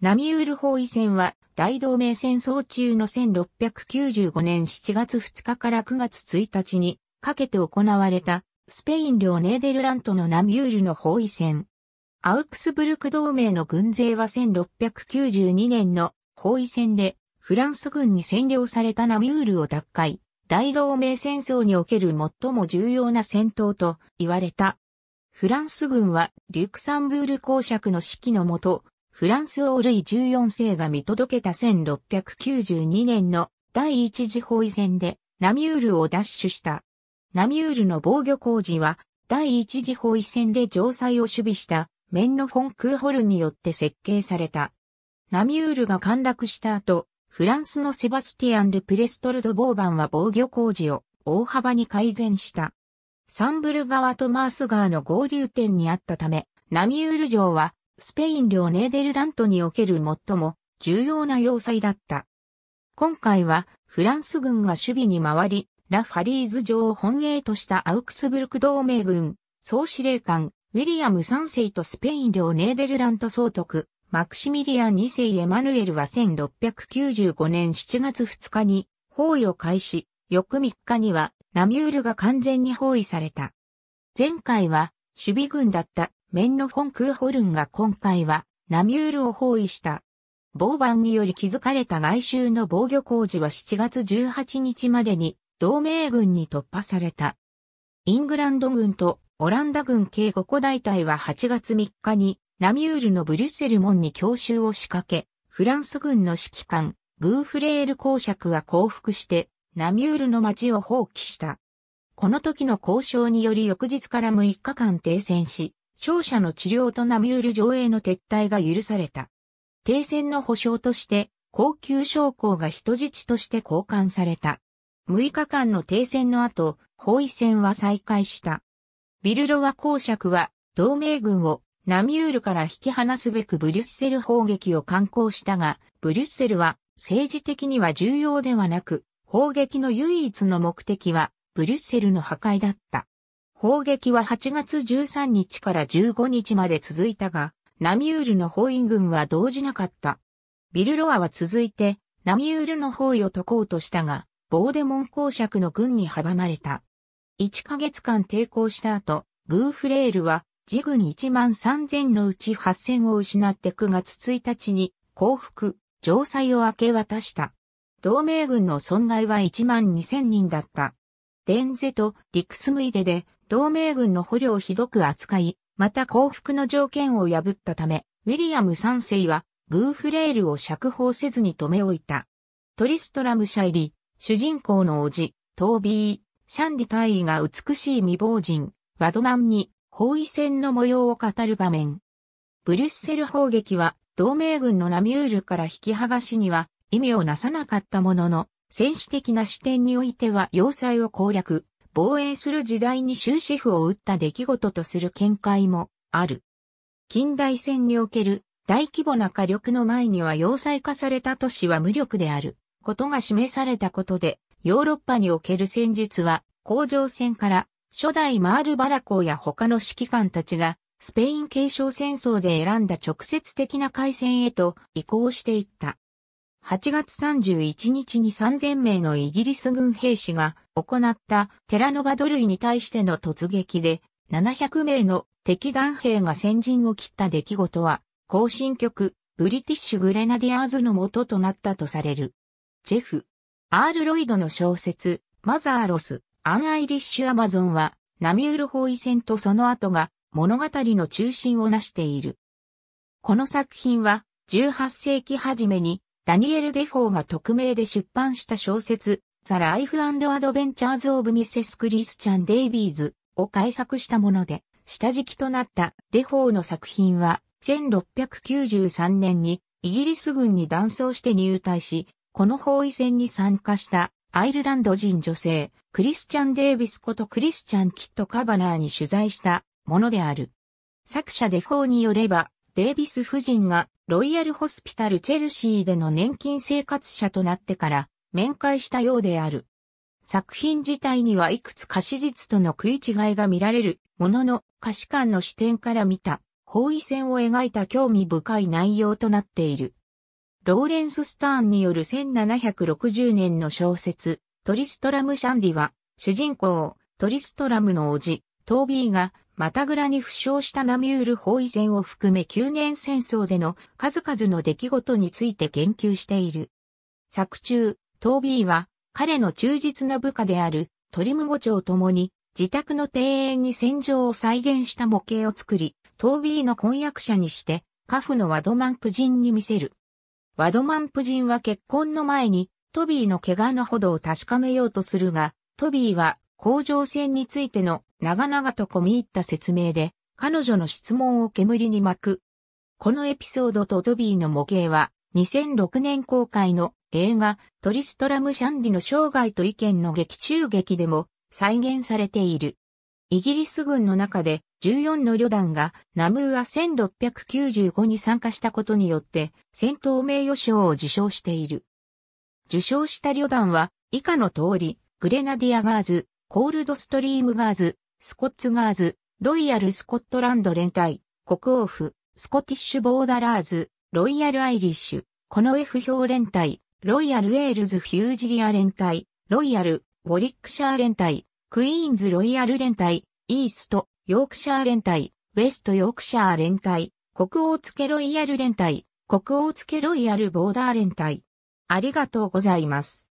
ナミウル包囲戦は大同盟戦争中の1695年7月2日から9月1日にかけて行われたスペイン領ネーデルラントのナミュールの包囲戦。アウクスブルク同盟の軍勢は1692年の包囲戦でフランス軍に占領されたナミュールを奪回、大同盟戦争における最も重要な戦闘と言われた。フランス軍はリュクサンブール公爵の指揮のもと、フランス王類14世が見届けた1692年の第一次包囲戦でナミュールを奪取した。ナミュールの防御工事は第一次包囲戦で城塞を守備したメンノ・フォン・クーホルによって設計された。ナミュールが陥落した後、フランスのセバスティアン・ル・プレストルド・ボーバンは防御工事を大幅に改善した。サンブル川とマース川の合流点にあったため、ナミュール城はスペイン領ネーデルラントにおける最も重要な要塞だった。今回はフランス軍が守備に回り、ラファリーズ城を本営としたアウクスブルク同盟軍、総司令官、ウィリアム3世とスペイン領ネーデルラント総督、マクシミリアン2世エマヌエルは1695年7月2日に包囲を開始、翌3日にはナミュールが完全に包囲された。前回は守備軍だったメンノフォン・クーホルンが今回はナミュールを包囲した。防番により築かれた外周の防御工事は7月18日までに同盟軍に突破された。イングランド軍とオランダ軍計5個大隊は8月3日にナミュールのブリュッセル門に強襲を仕掛け、フランス軍の指揮官、ブーフレール公爵は降伏して、ナミュールの町を放棄した。この時の交渉により翌日から6日間停戦し、勝者の治療とナミュール上映の撤退が許された。停戦の保障として、高級将校が人質として交換された。6日間の停戦の後、包囲戦は再開した。ビルロワ公爵は、同盟軍をナミュールから引き離すべくブリュッセル砲撃を敢行したが、ブリュッセルは政治的には重要ではなく、砲撃の唯一の目的はブリュッセルの破壊だった。砲撃は8月13日から15日まで続いたが、ナミュールの包囲軍は動じなかった。ビルロアは続いて、ナミュールの包囲を解こうとしたが、ボーデモン公爵の軍に阻まれた。1ヶ月間抵抗した後、グーフレールは、自軍1万3000のうち8000を失って9月1日に降伏、城塞を明け渡した。同盟軍の損害は1万2000人だった。デンゼとリクスムイデで同盟軍の捕虜をひどく扱い、また降伏の条件を破ったため、ウィリアム三世は、グーフレールを釈放せずに止め置いた。トリストラムシャイリ、主人公の叔父、トービー、シャンディ大尉が美しい未亡人、ワドマンに包囲戦の模様を語る場面。ブリュッセル砲撃は、同盟軍のナミュールから引き剥がしには意味をなさなかったものの、戦士的な視点においては要塞を攻略、防衛する時代に終止符を打った出来事とする見解もある。近代戦における大規模な火力の前には要塞化された都市は無力であることが示されたことで、ヨーロッパにおける戦術は、甲状戦から初代マール・バラ公や他の指揮官たちが、スペイン継承戦争で選んだ直接的な海戦へと移行していった。8月31日に3000名のイギリス軍兵士が行ったテラノバドルイに対しての突撃で700名の敵弾兵が先陣を切った出来事は、行進局、ブリティッシュ・グレナディアーズの元となったとされる。ジェフ、アール・ロイドの小説、マザー・ロス、アン・アイリッシュ・アマゾンは、ナミュール包囲戦とその後が物語の中心を成している。この作品は、18世紀初めにダニエル・デフォーが匿名で出版した小説、ザ・ライフ・アンド・アドベンチャーズ・オブ・ミセス・クリスチャン・デイビーズを改作したもので、下敷きとなったデフォーの作品は、1693年にイギリス軍に断層して入隊し、この包囲戦に参加したアイルランド人女性、クリスチャン・デイビスことクリスチャン・キット・カバナーに取材したものである。作者デフォーによれば、デイビス夫人がロイヤルホスピタルチェルシーでの年金生活者となってから面会したようである。作品自体にはいくつか史実との食い違いが見られるものの歌詞間の視点から見た包囲戦を描いた興味深い内容となっている。ローレンス・スターンによる1760年の小説トリストラム・シャンディは主人公トリストラムの叔父トービーがマタグラに負傷したナミュール包囲戦を含め9年戦争での数々の出来事について言及している。作中、トービーは彼の忠実な部下であるトリムゴ長ともに自宅の庭園に戦場を再現した模型を作り、トービーの婚約者にしてカフのワドマンプ人に見せる。ワドマンプ人は結婚の前にトビーの怪我のほどを確かめようとするが、トビーは甲状腺についての長々と込み入った説明で、彼女の質問を煙に巻く。このエピソードとドビーの模型は、2006年公開の映画トリストラム・シャンディの生涯と意見の劇中劇でも再現されている。イギリス軍の中で14の旅団がナムーア1695に参加したことによって戦闘名誉賞を受賞している。受賞した旅団は以下の通り、グレナディアガーズ、コールドストリームガーズ、スコッツガーズ、ロイヤルスコットランド連隊、国王府、スコティッシュボーダラーズ、ロイヤルアイリッシュ、この F 表連隊、ロイヤルウェールズフュージリア連隊、ロイヤル、ウォリックシャー連隊、クイーンズロイヤル連隊、イースト、ヨークシャー連隊、ウェストヨークシャー連隊、国王付けロイヤル連隊、国王付けロイヤルボーダー連隊。ありがとうございます。